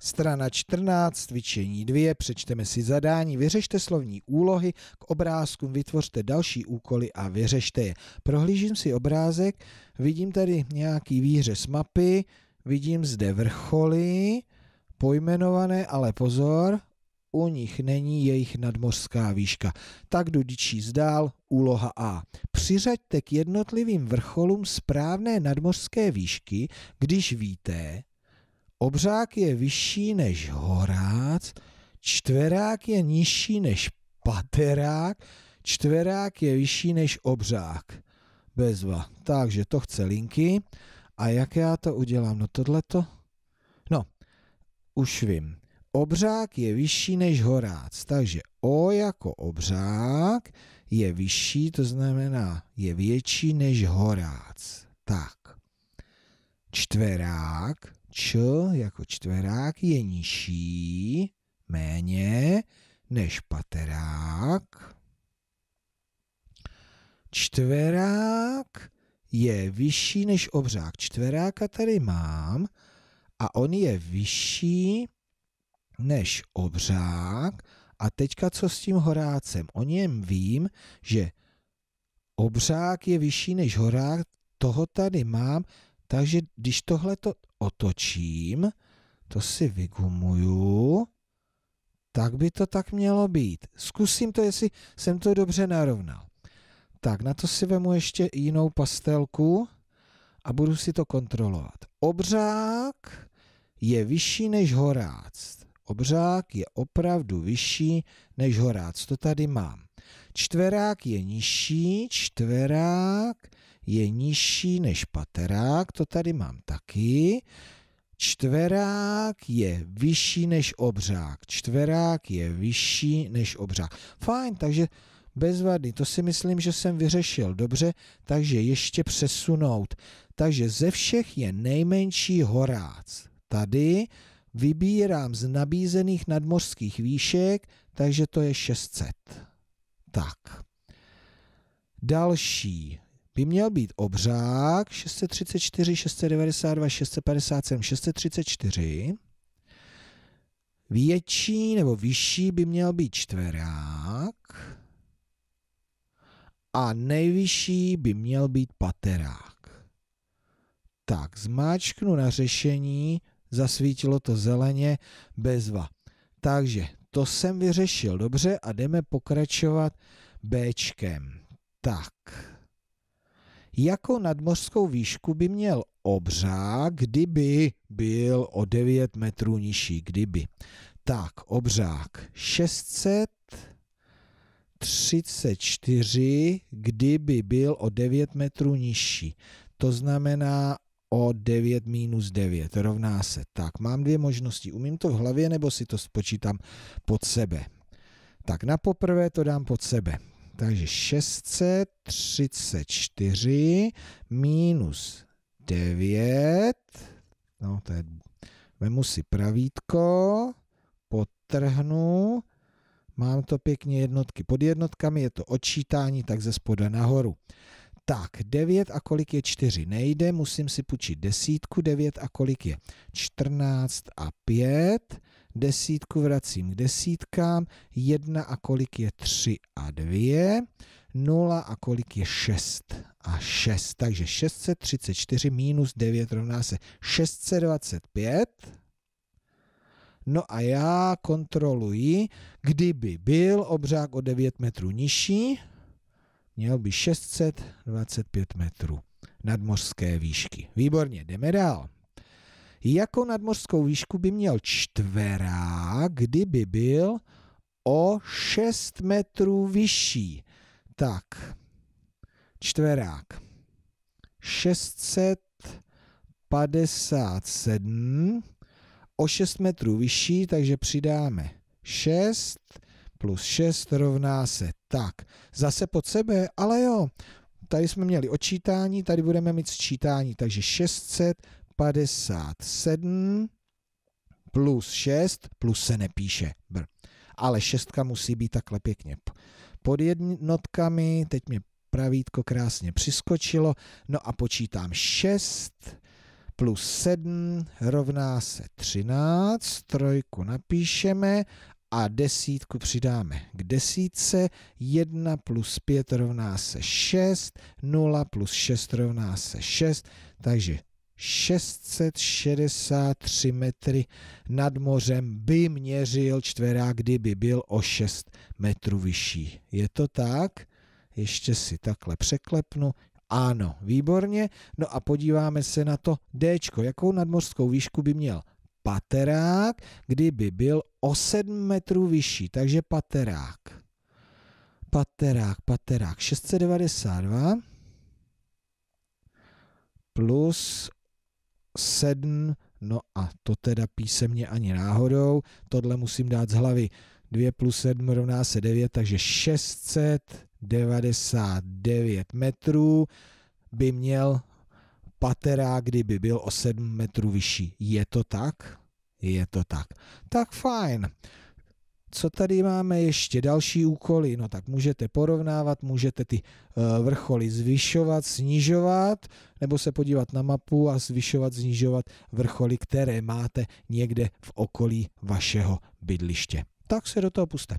Strana 14, cvičení 2, přečteme si zadání, vyřešte slovní úlohy, k obrázkům vytvořte další úkoly a vyřešte je. Prohlížím si obrázek, vidím tady nějaký výřez mapy, vidím zde vrcholy, pojmenované, ale pozor, u nich není jejich nadmořská výška. Tak jdu číst úloha A. Přiřaďte k jednotlivým vrcholům správné nadmořské výšky, když víte, Obřák je vyšší než horác, čtverák je nižší než paterák, čtverák je vyšší než obřák. Bezva. Takže to chce linky. A jak já to udělám? No tohleto? No, už vím. Obřák je vyšší než horác, takže O jako obřák je vyšší, to znamená je větší než horác. Tak. Čtverák Č jako čtverák je nižší, méně, než paterák. Čtverák je vyšší než obřák. Čtveráka tady mám a on je vyšší než obřák. A teďka co s tím horácem? O něm vím, že obřák je vyšší než horák, toho tady mám, takže když tohle to otočím, to si vygumuju, tak by to tak mělo být. Zkusím to, jestli jsem to dobře narovnal. Tak, na to si vemu ještě jinou pastelku a budu si to kontrolovat. Obřák je vyšší než horác. Obřák je opravdu vyšší než horác, to tady mám. Čtverák je nižší, čtverák je nižší než paterák, to tady mám taky. Čtverák je vyšší než obřák. Čtverák je vyšší než obřák. Fajn, takže bezvadný. to si myslím, že jsem vyřešil dobře, takže ještě přesunout. Takže ze všech je nejmenší horác. Tady vybírám z nabízených nadmořských výšek, takže to je 600. Tak. Další by měl být obřák 634, 692, 657, 634. Větší nebo vyšší by měl být čtverák a nejvyšší by měl být paterák. Tak, zmáčknu na řešení, zasvítilo to zeleně, bezva. Takže to jsem vyřešil dobře a jdeme pokračovat Bčkem. Tak. Jakou nadmořskou výšku by měl obřák, kdyby byl o 9 metrů nižší, kdyby. Tak, obřák 634, kdyby byl o 9 metrů nižší. To znamená o 9 minus 9 rovná se. Tak, mám dvě možnosti. Umím to v hlavě, nebo si to spočítám pod sebe. Tak na poprvé to dám pod sebe. Takže 634 minus 9, no to je, vemu si pravítko, potrhnu, mám to pěkně jednotky pod jednotkami, je to odčítání, tak ze spoda nahoru. Tak, 9 a kolik je 4 nejde, musím si půjčit desítku, 9 a kolik je 14 a 5, desítku vracím k desítkám, jedna a kolik je tři a dvě, nula a kolik je šest a šest, takže 634 minus 9 rovná se 625, No a já kontroluji, kdyby byl obřák o 9 metrů nižší, měl by 625 metrů nadmořské výšky. Výborně, jdeme dál. Jako nadmořskou výšku by měl čtverá, kdyby byl o 6 metrů vyšší. Tak, čtverák. 657 o 6 metrů vyšší, takže přidáme 6 plus 6 rovná se tak. Zase pod sebe, ale jo, tady jsme měli odčítání, tady budeme mít sčítání, takže 600 57 plus 6, plus se nepíše, br. ale šestka musí být takhle pěkně pod jednotkami, teď mě pravítko krásně přiskočilo, no a počítám 6 plus 7 rovná se 13, trojku napíšeme a desítku přidáme k desítce, 1 plus 5 rovná se 6, 0 plus 6 rovná se 6, takže 663 metry nad mořem by měřil čtverák, kdyby byl o 6 metrů vyšší. Je to tak? Ještě si takhle překlepnu. Ano, výborně. No a podíváme se na to D. Jakou nadmořskou výšku by měl paterák, kdyby byl o 7 metrů vyšší? Takže paterák. Paterák, paterák. 692 plus sedm, no a to teda písemně ani náhodou, tohle musím dát z hlavy. 2 plus 7 rovná se 9, takže 699 metrů by měl patera, kdyby byl o 7 metrů vyšší. Je to tak? Je to tak. Tak fajn co tady máme ještě další úkoly? No tak můžete porovnávat, můžete ty eh, vrcholy zvyšovat, snižovat, nebo se podívat na mapu a zvyšovat, snižovat vrcholy, které máte někde v okolí vašeho bydliště. Tak se do toho puste.